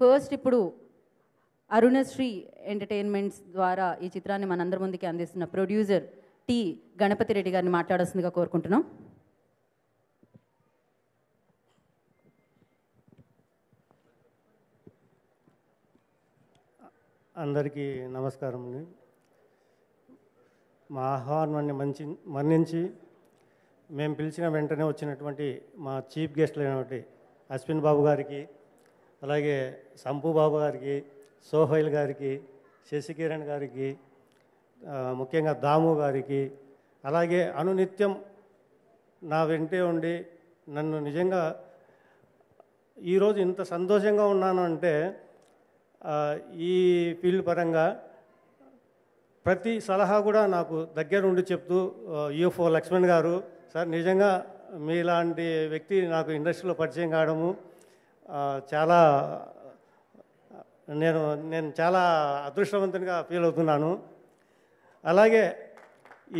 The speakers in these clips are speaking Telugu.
ఫస్ట్ ఇప్పుడు అరుణశ్రీ ఎంటర్టైన్మెంట్స్ ద్వారా ఈ చిత్రాన్ని మనందరి ముందుకి అందిస్తున్న ప్రొడ్యూసర్ టి గణపతి రెడ్డి గారిని మాట్లాడాల్సిందిగా కోరుకుంటున్నాం అందరికీ నమస్కారం మా ఆహ్వానాన్ని మంచి మన్నించి మేము పిలిచిన వెంటనే వచ్చినటువంటి మా చీఫ్ గెస్ట్లు అయినటువంటి అశ్విన్ బాబు గారికి అలాగే బాబు గారికి సోహైల్ గారికి శశికిరణ్ గారికి ముఖ్యంగా దాము గారికి అలాగే అనునిత్యం నా వెంటే ఉండి నన్ను నిజంగా ఈరోజు ఇంత సంతోషంగా ఉన్నాను అంటే ఈ ఫీల్డ్ పరంగా ప్రతి సలహా కూడా నాకు దగ్గర ఉండి చెప్తూ యూఫో లక్ష్మణ్ గారు సార్ నిజంగా మీలాంటి వ్యక్తి నాకు ఇండస్ట్రీలో పరిచయం కావడము చాలా నేను నేను చాలా అదృష్టవంతునిగా ఫీల్ అవుతున్నాను అలాగే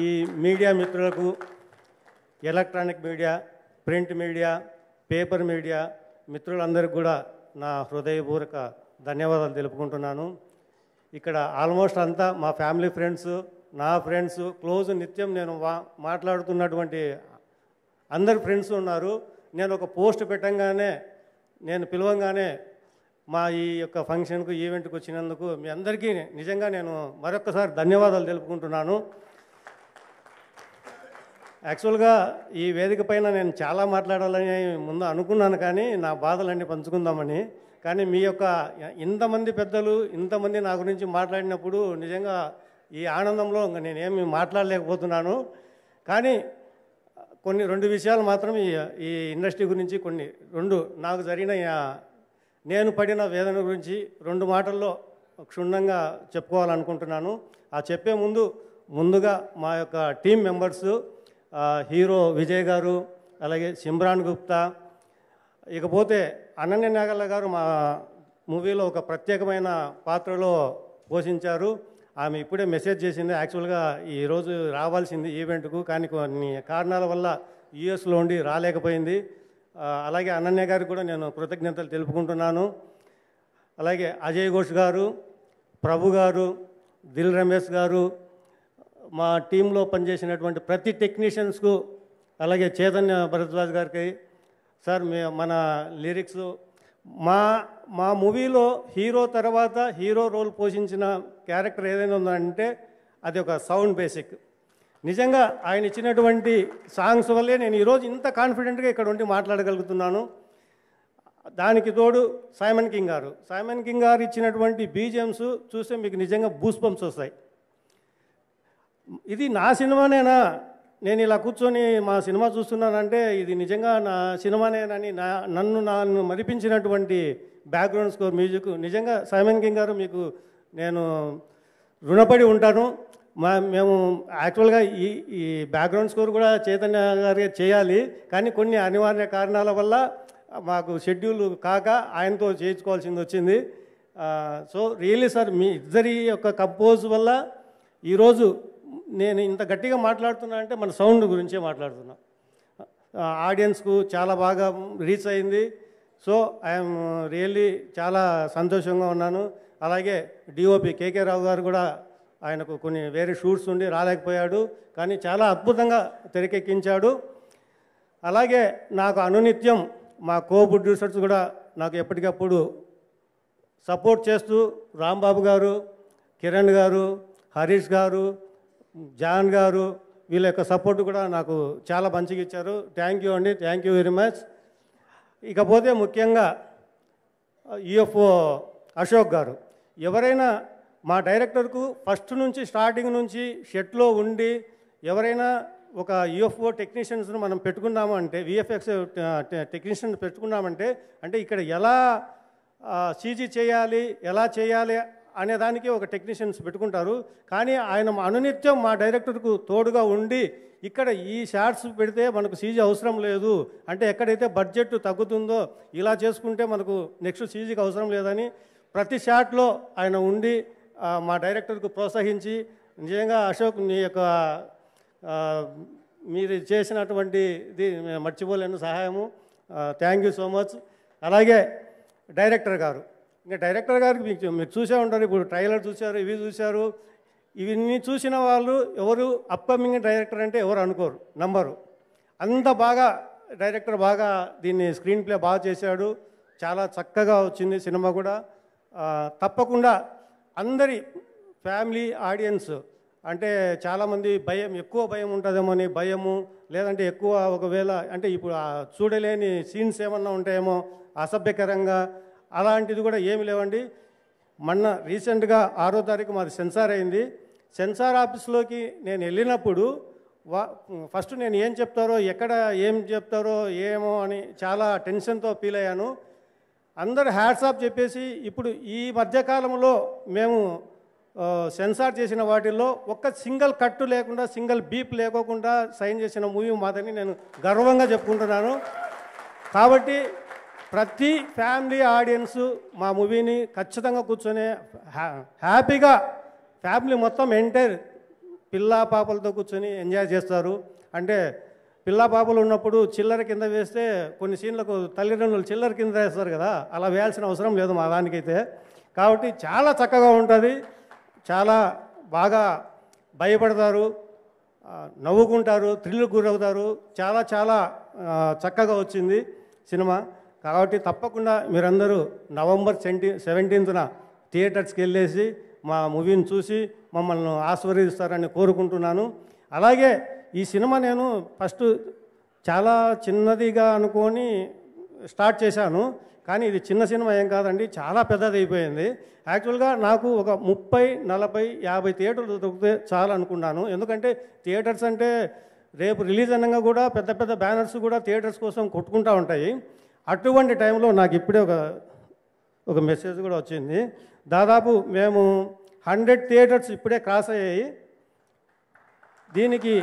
ఈ మీడియా మిత్రులకు electronic media print media paper media మిత్రులందరికీ కూడా నా హృదయపూర్వక ధన్యవాదాలు తెలుపుకుంటున్నాను ఇక్కడ ఆల్మోస్ట్ అంతా మా ఫ్యామిలీ ఫ్రెండ్స్ నా ఫ్రెండ్స్ క్లోజ్ నిత్యం నేను మాట్లాడుతున్నటువంటి అందరు ఫ్రెండ్స్ ఉన్నారు నేను ఒక పోస్ట్ పెట్టంగానే నేను పిలవంగానే మా ఈ యొక్క ఫంక్షన్కు ఈవెంట్కి వచ్చినందుకు మీ అందరికీ నిజంగా నేను మరొకసారి ధన్యవాదాలు తెలుపుకుంటున్నాను యాక్చువల్గా ఈ వేదిక పైన నేను చాలా మాట్లాడాలని ముందు అనుకున్నాను కానీ నా బాధలన్నీ పంచుకుందామని కానీ మీ యొక్క ఇంతమంది పెద్దలు ఇంతమంది నా గురించి మాట్లాడినప్పుడు నిజంగా ఈ ఆనందంలో ఇంకా నేనేమి మాట్లాడలేకపోతున్నాను కానీ కొన్ని రెండు విషయాలు మాత్రం ఈ ఈ ఇండస్ట్రీ గురించి కొన్ని రెండు నాకు జరిగిన నేను పడిన వేదన గురించి రెండు మాటల్లో క్షుణ్ణంగా చెప్పుకోవాలనుకుంటున్నాను ఆ చెప్పే ముందు ముందుగా మా యొక్క టీం మెంబర్స్ హీరో విజయ్ గారు అలాగే సిమ్రాన్ గుప్తా ఇకపోతే అనన్య నాగల్ల గారు మా మూవీలో ఒక ప్రత్యేకమైన పాత్రలో పోషించారు ఆమె ఇప్పుడే మెసేజ్ చేసింది యాక్చువల్గా ఈరోజు రావాల్సింది ఈవెంట్కు కానీ కొన్ని కారణాల వల్ల యుఎస్లో ఉండి రాలేకపోయింది అలాగే అనన్య గారికి కూడా నేను కృతజ్ఞతలు తెలుపుకుంటున్నాను అలాగే అజయ్ ఘోష్ గారు ప్రభు గారు దిల్ రమేష్ గారు మా టీంలో పనిచేసినటువంటి ప్రతి టెక్నీషియన్స్కు అలాగే చైతన్య భరద్వాజ్ గారికి సార్ మన లిరిక్స్ మా మా మూవీలో హీరో తర్వాత హీరో రోల్ పోషించిన క్యారెక్టర్ ఏదైనా ఉందంటే అది ఒక సౌండ్ బేసిక్ నిజంగా ఆయన ఇచ్చినటువంటి సాంగ్స్ వల్లే నేను ఈరోజు ఇంత కాన్ఫిడెంట్గా ఇక్కడ ఉండి మాట్లాడగలుగుతున్నాను దానికి తోడు సైమన్ కింగ్ గారు సైమన్ కింగ్ గారు ఇచ్చినటువంటి బీజిఎమ్స్ చూస్తే మీకు నిజంగా బూస్ పంప్స్ వస్తాయి ఇది నా సినిమానేనా నేను ఇలా కూర్చొని మా సినిమా చూస్తున్నానంటే ఇది నిజంగా నా సినిమానేనని నా నన్ను నన్ను మరిపించినటువంటి బ్యాక్గ్రౌండ్ స్కోర్ మ్యూజిక్ నిజంగా సైమన్ కింగ్ గారు మీకు నేను రుణపడి ఉంటాను మా మేము యాక్చువల్గా ఈ ఈ బ్యాక్గ్రౌండ్ స్కోర్ కూడా చైతన్య గారి చేయాలి కానీ కొన్ని అనివార్య కారణాల వల్ల మాకు షెడ్యూల్ కాక ఆయనతో చేయించుకోవాల్సింది వచ్చింది సో రియల్లీ సార్ మీ ఇద్దరి యొక్క కంపోజ్ వల్ల ఈరోజు నేను ఇంత గట్టిగా మాట్లాడుతున్నా అంటే మన సౌండ్ గురించే మాట్లాడుతున్నా ఆడియన్స్కు చాలా బాగా రీచ్ అయింది సో ఐఎమ్ రియల్లీ చాలా సంతోషంగా ఉన్నాను అలాగే డిఓపి కేకే రావు గారు కూడా ఆయనకు కొన్ని వేరే షూట్స్ ఉండి రాలేకపోయాడు కానీ చాలా అద్భుతంగా తెరకెక్కించాడు అలాగే నాకు అనునిత్యం మా కో ప్రొడ్యూసర్స్ కూడా నాకు ఎప్పటికప్పుడు సపోర్ట్ చేస్తూ రాంబాబు గారు కిరణ్ గారు హరీష్ గారు జాన్ గారు వీళ్ళ యొక్క సపోర్ట్ కూడా నాకు చాలా మంచిగా ఇచ్చారు థ్యాంక్ యూ అండి థ్యాంక్ యూ వెరీ మచ్ ఇకపోతే ముఖ్యంగా ఈఎఫ్ఓ e అశోక్ గారు ఎవరైనా మా డైరెక్టర్కు ఫస్ట్ నుంచి స్టార్టింగ్ నుంచి షెట్లో ఉండి ఎవరైనా ఒక యూఎఫ్ఓ e టెక్నీషియన్స్ను మనం పెట్టుకున్నాము అంటే విఎఫ్ఎక్స్ టెక్నీషియన్ పెట్టుకున్నామంటే అంటే ఇక్కడ ఎలా సీజీ చేయాలి ఎలా చేయాలి అనే దానికి ఒక టెక్నీషియన్స్ పెట్టుకుంటారు కానీ ఆయన అనునిత్యం మా డైరెక్టర్కు తోడుగా ఉండి ఇక్కడ ఈ షార్ట్స్ పెడితే మనకు సీజీ అవసరం లేదు అంటే ఎక్కడైతే బడ్జెట్ తగ్గుతుందో ఇలా చేసుకుంటే మనకు నెక్స్ట్ సీజీకి అవసరం లేదని ప్రతి షాట్లో ఆయన ఉండి మా డైరెక్టర్కు ప్రోత్సహించి నిజంగా అశోక్ నీ యొక్క మీరు చేసినటువంటి ఇది మర్చిపోలేని సహాయము థ్యాంక్ యూ సో మచ్ అలాగే డైరెక్టర్ గారు ఇంకా డైరెక్టర్ గారికి మీకు మీరు చూసే ఉంటారు ఇప్పుడు ట్రైలర్ చూశారు ఇవి చూశారు ఇవన్నీ చూసిన వాళ్ళు ఎవరు అప్కమింగ్ డైరెక్టర్ అంటే ఎవరు అనుకోరు నంబరు అంత బాగా డైరెక్టర్ బాగా దీన్ని స్క్రీన్ ప్లే బాగా చేశాడు చాలా చక్కగా వచ్చింది సినిమా కూడా తప్పకుండా అందరి ఫ్యామిలీ ఆడియన్స్ అంటే చాలామంది భయం ఎక్కువ భయం ఉంటుందేమో అని భయము లేదంటే ఎక్కువ ఒకవేళ అంటే ఇప్పుడు చూడలేని సీన్స్ ఏమన్నా ఉంటాయేమో అసభ్యకరంగా అలాంటిది కూడా ఏమి లేవండి మొన్న రీసెంట్గా ఆరో తారీఖు మాది సెన్సార్ అయింది సెన్సార్ ఆఫీస్లోకి నేను వెళ్ళినప్పుడు ఫస్ట్ నేను ఏం చెప్తారో ఎక్కడ ఏం చెప్తారో ఏమో అని చాలా టెన్షన్తో ఫీల్ అయ్యాను అందరు హ్యాట్సాప్ చెప్పేసి ఇప్పుడు ఈ మధ్యకాలంలో మేము సెన్సార్ చేసిన వాటిల్లో ఒక్క సింగిల్ కట్టు లేకుండా సింగిల్ బీప్ లేకోకుండా సైన్ చేసిన మూవీ మాదని నేను గర్వంగా చెప్పుకుంటున్నాను కాబట్టి ప్రతి ఫ్యామిలీ ఆడియన్స్ మా మూవీని ఖచ్చితంగా కూర్చొని హ్యాపీగా ఫ్యామిలీ మొత్తం ఎంటైర్ పిల్ల పాపలతో కూర్చొని ఎంజాయ్ చేస్తారు అంటే పిల్ల పాపలు ఉన్నప్పుడు చిల్లర కింద వేస్తే కొన్ని సీన్లకు తల్లిదండ్రులు చిల్లర కింద వేస్తారు కదా అలా వేయాల్సిన అవసరం లేదు మా దానికైతే కాబట్టి చాలా చక్కగా ఉంటుంది చాలా బాగా భయపడతారు నవ్వుకుంటారు థ్రిల్ గురవుతారు చాలా చాలా చక్కగా వచ్చింది సినిమా కాబట్టి తప్పకుండా మీరందరూ నవంబర్ సెంటీ సెవెంటీన్త్న థియేటర్స్కి వెళ్ళేసి మా మూవీని చూసి మమ్మల్ని ఆస్వాదిస్తారని కోరుకుంటున్నాను అలాగే ఈ సినిమా నేను ఫస్ట్ చాలా చిన్నదిగా అనుకొని స్టార్ట్ చేశాను కానీ ఇది చిన్న సినిమా ఏం కాదండి చాలా పెద్దది అయిపోయింది యాక్చువల్గా నాకు ఒక ముప్పై నలభై యాభై థియేటర్లు దొరికితే చాలా అనుకున్నాను ఎందుకంటే థియేటర్స్ అంటే రేపు రిలీజ్ అనగా కూడా పెద్ద పెద్ద బ్యానర్స్ కూడా థియేటర్స్ కోసం కొట్టుకుంటూ ఉంటాయి అటువంటి టైంలో నాకు ఇప్పుడే ఒక ఒక మెసేజ్ కూడా వచ్చింది దాదాపు మేము హండ్రెడ్ థియేటర్స్ ఇప్పుడే క్రాస్ అయ్యాయి దీనికి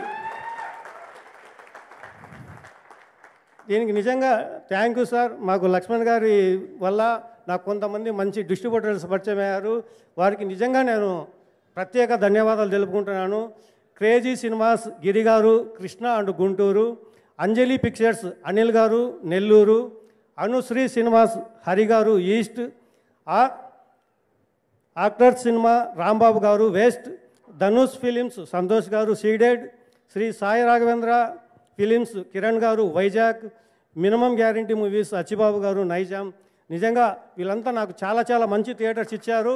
దీనికి నిజంగా థ్యాంక్ యూ సార్ మాకు లక్ష్మణ్ గారి వల్ల నాకు కొంతమంది మంచి డిస్ట్రిబ్యూటర్స్ పరిచయం అయ్యారు వారికి నిజంగా నేను ప్రత్యేక ధన్యవాదాలు తెలుపుకుంటున్నాను క్రేజీ సినిమాస్ గిరి గారు కృష్ణ అండ్ గుంటూరు అంజలి పిక్చర్స్ అనిల్ గారు నెల్లూరు అనుశ్రీ శ్రీనివాస్ హరి గారు ఈస్ట్ ఆక్టర్ సినిమా రాంబాబు గారు వెస్ట్ ధనుష్ ఫిలిమ్స్ సంతోష్ గారు సీడెడ్ శ్రీ సాయి రాఘవేంద్ర ఫిలిమ్స్ కిరణ్ గారు Vizag minimum guarantee movies Achchibabu గారు నైజాం నిజంగా వీళ్ళంతా నాకు చాలా చాలా మంచి థియేటర్స్ ఇచ్చారు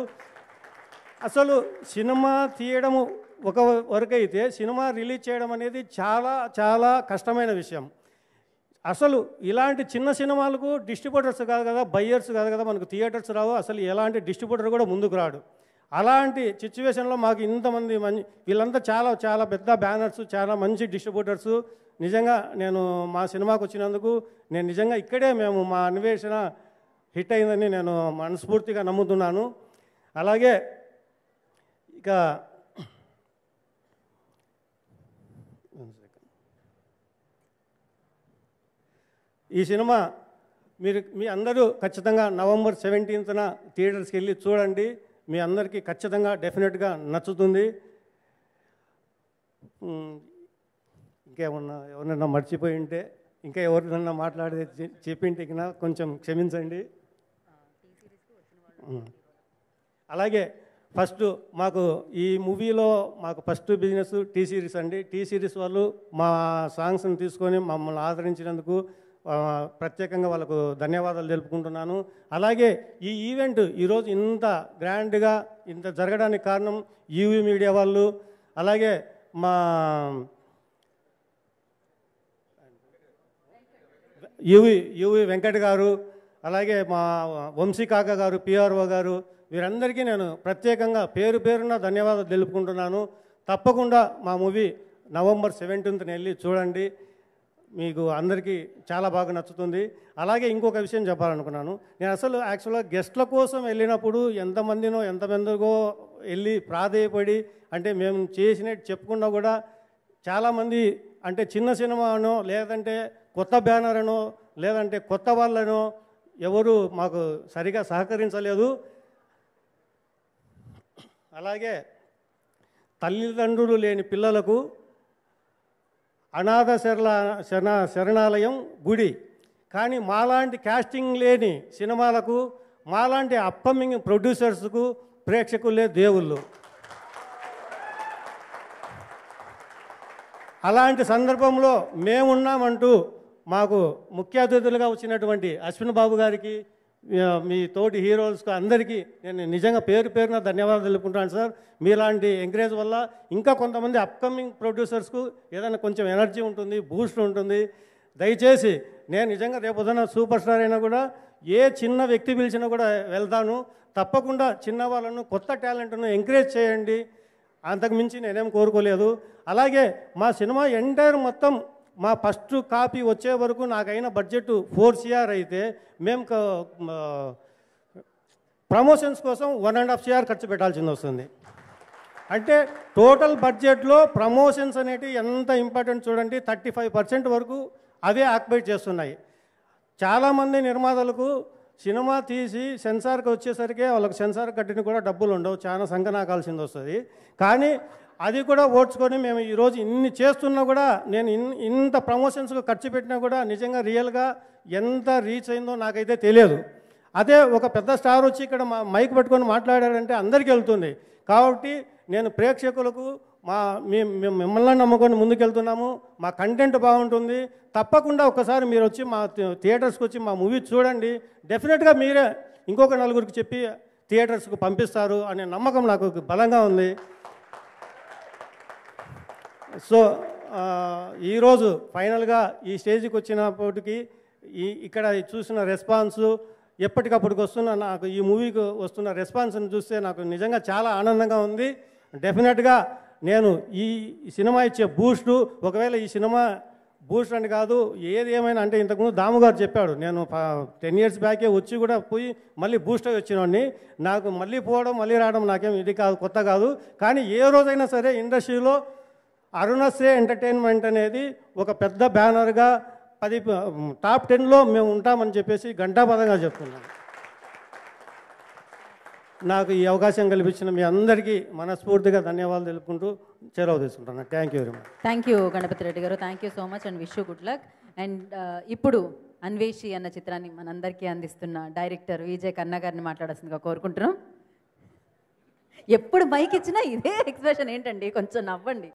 అసలు సినిమా తీయడము ఒక వరకైతే సినిమా రిలీజ్ చేయడం అనేది చాలా చాలా కష్టమైన విషయం అసలు ఇలాంటి చిన్న సినిమాలకు డిస్ట్రిబ్యూటర్స్ కాదు కదా బయ్యర్స్ కాదు కదా మనకు థియేటర్స్ రావు అసలు ఎలాంటి డిస్ట్రిబ్యూటర్ కూడా ముందుకు రాడు అలాంటి సిచ్యువేషన్లో మాకు ఇంతమంది మంచి వీళ్ళంతా చాలా చాలా పెద్ద బ్యానర్స్ చాలా మంచి డిస్ట్రిబ్యూటర్స్ నిజంగా నేను మా సినిమాకు వచ్చినందుకు నేను నిజంగా ఇక్కడే మేము మా అన్వేషణ హిట్ అయిందని నేను మనస్ఫూర్తిగా నమ్ముతున్నాను అలాగే ఇక ఈ సినిమా మీరు మీ అందరూ ఖచ్చితంగా నవంబర్ సెవెంటీన్త్న థియేటర్స్కి వెళ్ళి చూడండి మీ అందరికీ ఖచ్చితంగా డెఫినెట్గా నచ్చుతుంది ఇంకేమన్నా ఎవరైనా మర్చిపోయి ఉంటే ఇంకా ఎవరినన్నా మాట్లాడే చెప్పింటే కొంచెం క్షమించండి అలాగే ఫస్ట్ మాకు ఈ మూవీలో మాకు ఫస్ట్ బిజినెస్ టీ సిరీస్ అండి టీ సిరీస్ వాళ్ళు మా సాంగ్స్ని తీసుకొని మమ్మల్ని ఆదరించినందుకు ప్రత్యేకంగా వాళ్ళకు ధన్యవాదాలు తెలుపుకుంటున్నాను అలాగే ఈ ఈవెంట్ ఈరోజు ఇంత గ్రాండ్గా ఇంత జరగడానికి కారణం ఈవీ మీడియా వాళ్ళు అలాగే మా యువి యువి వెంకట్ గారు అలాగే మా వంశీ కాక గారు పిఆర్ఓ గారు వీరందరికీ నేను ప్రత్యేకంగా పేరు పేరున ధన్యవాదాలు తెలుపుకుంటున్నాను తప్పకుండా మా మూవీ నవంబర్ సెవెంటీన్త్ని వెళ్ళి చూడండి మీకు అందరికీ చాలా బాగా నచ్చుతుంది అలాగే ఇంకొక విషయం చెప్పాలనుకున్నాను నేను అసలు యాక్చువల్గా గెస్ట్ల కోసం వెళ్ళినప్పుడు ఎంతమందినో ఎంతమందిగో వెళ్ళి ప్రాధేయపడి అంటే మేము చేసినట్టు చెప్పుకున్నా కూడా చాలామంది అంటే చిన్న సినిమానో లేదంటే కొత్త బ్యానర్ అనో లేదంటే కొత్త వాళ్ళనో ఎవరు మాకు సరిగా సహకరించలేదు అలాగే తల్లిదండ్రులు లేని పిల్లలకు అనాథ శరణ శరణ శరణాలయం గుడి కానీ మాలాంటి కాస్టింగ్ లేని సినిమాలకు మాలాంటి అప్కమింగ్ ప్రొడ్యూసర్స్కు ప్రేక్షకులే దేవుళ్ళు అలాంటి సందర్భంలో మేమున్నామంటూ మాకు ముఖ్య అతిథులుగా వచ్చినటువంటి అశ్విన్ బాబు గారికి మీ తోటి హీరోస్కి అందరికీ నేను నిజంగా పేరు పేరున ధన్యవాదాలు తెలుపుకుంటాను సార్ మీలాంటి ఎంకరేజ్ వల్ల ఇంకా కొంతమంది అప్కమింగ్ ప్రొడ్యూసర్స్కు ఏదైనా కొంచెం ఎనర్జీ ఉంటుంది బూస్ట్ ఉంటుంది దయచేసి నేను నిజంగా రేపు ఉదయం సూపర్ స్టార్ అయినా కూడా ఏ చిన్న వ్యక్తి పిలిచినా కూడా వెళ్తాను తప్పకుండా చిన్న వాళ్ళను కొత్త టాలెంట్ను ఎంకరేజ్ చేయండి అంతకుమించి నేనేం కోరుకోలేదు అలాగే మా సినిమా ఎంటైర్ మొత్తం మా ఫస్ట్ కాపీ వచ్చే వరకు నాకైనా బడ్జెట్ ఫోర్ సిఆర్ అయితే మేము ప్రమోషన్స్ కోసం వన్ అండ్ హాఫ్ సిఆర్ ఖర్చు పెట్టాల్సింది వస్తుంది అంటే టోటల్ బడ్జెట్లో ప్రమోషన్స్ అనేటివి ఎంత ఇంపార్టెంట్ చూడండి థర్టీ ఫైవ్ పర్సెంట్ వరకు అవే ఆక్యుపేట్ చేస్తున్నాయి చాలామంది నిర్మాతలకు సినిమా తీసి సెన్సార్కి వచ్చేసరికి వాళ్ళకి సెన్సార్ కట్టిన కూడా డబ్బులు ఉండవు చాలా సంగనాకాల్సింది వస్తుంది కానీ అది కూడా ఓడ్చుకొని మేము ఈరోజు ఇన్ని చేస్తున్నా కూడా నేను ఇంత ప్రమోషన్స్కు ఖర్చు పెట్టినా కూడా నిజంగా రియల్గా ఎంత రీచ్ అయిందో నాకైతే తెలియదు అదే ఒక పెద్ద స్టార్ వచ్చి ఇక్కడ మైక్ పెట్టుకొని మాట్లాడారంటే అందరికీ వెళ్తుంది కాబట్టి నేను ప్రేక్షకులకు మా మేము మిమ్మల్ని నమ్ముకొని ముందుకెళ్తున్నాము మా కంటెంట్ బాగుంటుంది తప్పకుండా ఒక్కసారి మీరు వచ్చి మా థియేటర్స్కి వచ్చి మా మూవీ చూడండి డెఫినెట్గా మీరే ఇంకొక నలుగురికి చెప్పి థియేటర్స్కు పంపిస్తారు అనే నమ్మకం నాకు బలంగా ఉంది సో ఈరోజు ఫైనల్గా ఈ స్టేజ్కి వచ్చినప్పటికి ఈ ఇక్కడ చూసిన రెస్పాన్స్ ఎప్పటికప్పటికి వస్తున్న నాకు ఈ మూవీకి వస్తున్న రెస్పాన్స్ని చూస్తే నాకు నిజంగా చాలా ఆనందంగా ఉంది డెఫినెట్గా నేను ఈ సినిమా ఇచ్చే బూస్టు ఒకవేళ ఈ సినిమా బూస్ట్ అని కాదు ఏది ఏమైనా అంటే ఇంతకుముందు దాము గారు చెప్పాడు నేను టెన్ ఇయర్స్ బ్యాకే వచ్చి కూడా పోయి మళ్ళీ బూస్ట్ అయి నాకు మళ్ళీ పోవడం మళ్ళీ రావడం నాకేం ఇది కాదు కొత్త కాదు కానీ ఏ రోజైనా సరే ఇండస్ట్రీలో అరుణశ్రీ ఎంటర్టైన్మెంట్ అనేది ఒక పెద్ద బ్యానర్గా పది టాప్ టెన్లో మేము ఉంటామని చెప్పేసి ఘంటాపదంగా చెప్తున్నాను నాకు ఈ అవకాశం కల్పించిన మీ అందరికీ మనస్ఫూర్తిగా ధన్యవాదాలు తెలుపుకుంటూ చేరవ తీసుకుంటాను thank you very much thank you Ganapati Reddy గారు thank you so much and wish good luck and ఇప్పుడు అన్వేషి అన్న చిత్రాన్ని మనందరికీ అందిస్తున్న డైరెక్టర్ విజయ్ కన్న గారిని మాట్లాడాల్సిందిగా కోరుకుంటున్నాం ఎప్పుడు మైక్ ఇచ్చినా ఇదే ఎక్స్ప్రెషన్ ఏంటండి కొంచెం నవ్వండి